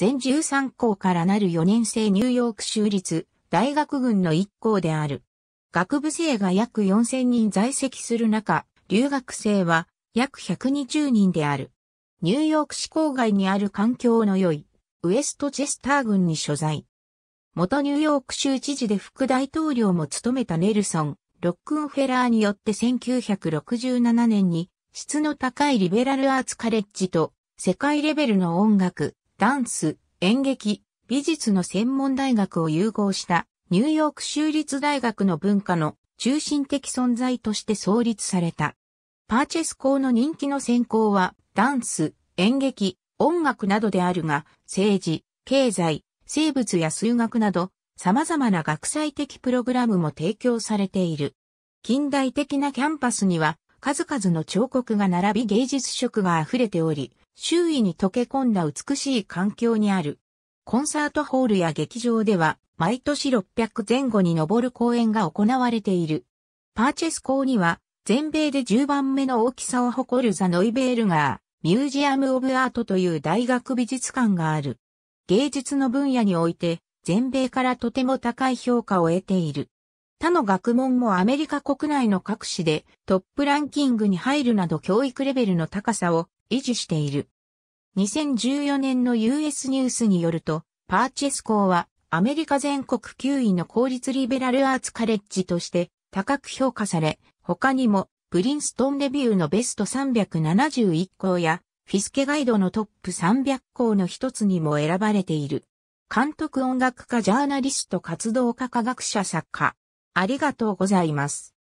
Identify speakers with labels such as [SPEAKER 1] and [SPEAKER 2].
[SPEAKER 1] 全13
[SPEAKER 2] 校からなる4年生ニューヨーク州立大学群の1校である。学部生が約4000人在籍する中、留学生は約120人である。ニューヨーク市郊外にある環境の良いウエストチェスター郡に所在。元ニューヨーク州知事で副大統領も務めたネルソン、ロックンフェラーによって1967年に質の高いリベラルアーツカレッジと世界レベルの音楽、ダンス、演劇、美術の専門大学を融合したニューヨーク州立大学の文化の中心的存在として創立された。パーチェス校の人気の専攻はダンス、演劇、音楽などであるが、政治、経済、生物や数学など様々な学際的プログラムも提供されている。近代的なキャンパスには数々の彫刻が並び芸術色が溢れており、周囲に溶け込んだ美しい環境にある。コンサートホールや劇場では、毎年600前後に上る公演が行われている。パーチェス校には、全米で10番目の大きさを誇るザ・ノイベールガー、ミュージアム・オブ・アートという大学美術館がある。芸術の分野において、全米からとても高い評価を得ている。他の学問もアメリカ国内の各市でトップランキングに入るなど教育レベルの高さを維持している。2014年の US ニュースによると、パーチェス校はアメリカ全国9位の公立リベラルアーツカレッジとして高く評価され、他にもプリンストンレビューのベスト371校やフィスケガイドのトップ300校の一つにも選ばれている。監督音楽家ジャーナリスト活動家科学者作家。あり
[SPEAKER 1] がとうございます。